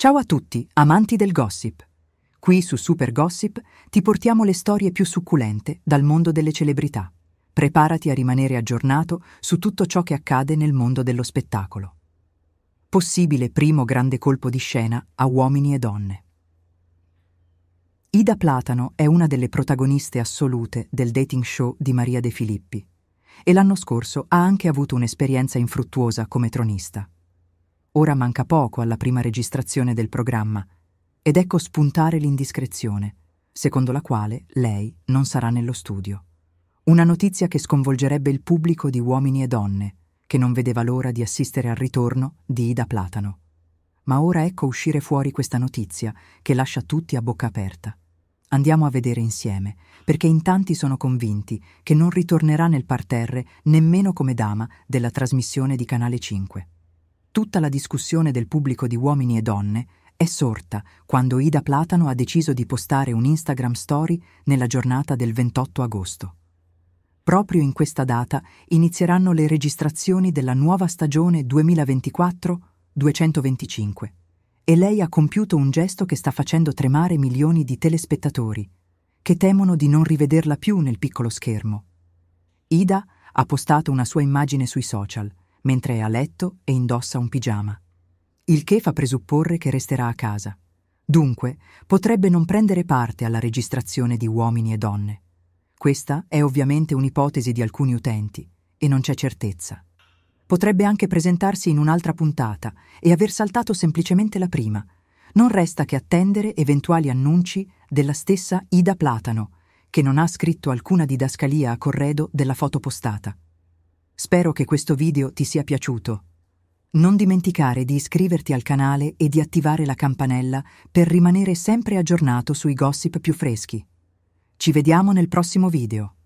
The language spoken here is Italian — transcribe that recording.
Ciao a tutti, amanti del gossip. Qui su Super Gossip ti portiamo le storie più succulente dal mondo delle celebrità. Preparati a rimanere aggiornato su tutto ciò che accade nel mondo dello spettacolo. Possibile primo grande colpo di scena a uomini e donne. Ida Platano è una delle protagoniste assolute del dating show di Maria De Filippi e l'anno scorso ha anche avuto un'esperienza infruttuosa come tronista. Ora manca poco alla prima registrazione del programma, ed ecco spuntare l'indiscrezione, secondo la quale lei non sarà nello studio. Una notizia che sconvolgerebbe il pubblico di uomini e donne, che non vedeva l'ora di assistere al ritorno di Ida Platano. Ma ora ecco uscire fuori questa notizia che lascia tutti a bocca aperta. Andiamo a vedere insieme, perché in tanti sono convinti che non ritornerà nel parterre nemmeno come dama della trasmissione di Canale 5. Tutta la discussione del pubblico di uomini e donne è sorta quando Ida Platano ha deciso di postare un Instagram story nella giornata del 28 agosto. Proprio in questa data inizieranno le registrazioni della nuova stagione 2024-225 e lei ha compiuto un gesto che sta facendo tremare milioni di telespettatori, che temono di non rivederla più nel piccolo schermo. Ida ha postato una sua immagine sui social, mentre è a letto e indossa un pigiama. Il che fa presupporre che resterà a casa. Dunque, potrebbe non prendere parte alla registrazione di uomini e donne. Questa è ovviamente un'ipotesi di alcuni utenti e non c'è certezza. Potrebbe anche presentarsi in un'altra puntata e aver saltato semplicemente la prima. Non resta che attendere eventuali annunci della stessa Ida Platano, che non ha scritto alcuna didascalia a corredo della foto postata. Spero che questo video ti sia piaciuto. Non dimenticare di iscriverti al canale e di attivare la campanella per rimanere sempre aggiornato sui gossip più freschi. Ci vediamo nel prossimo video.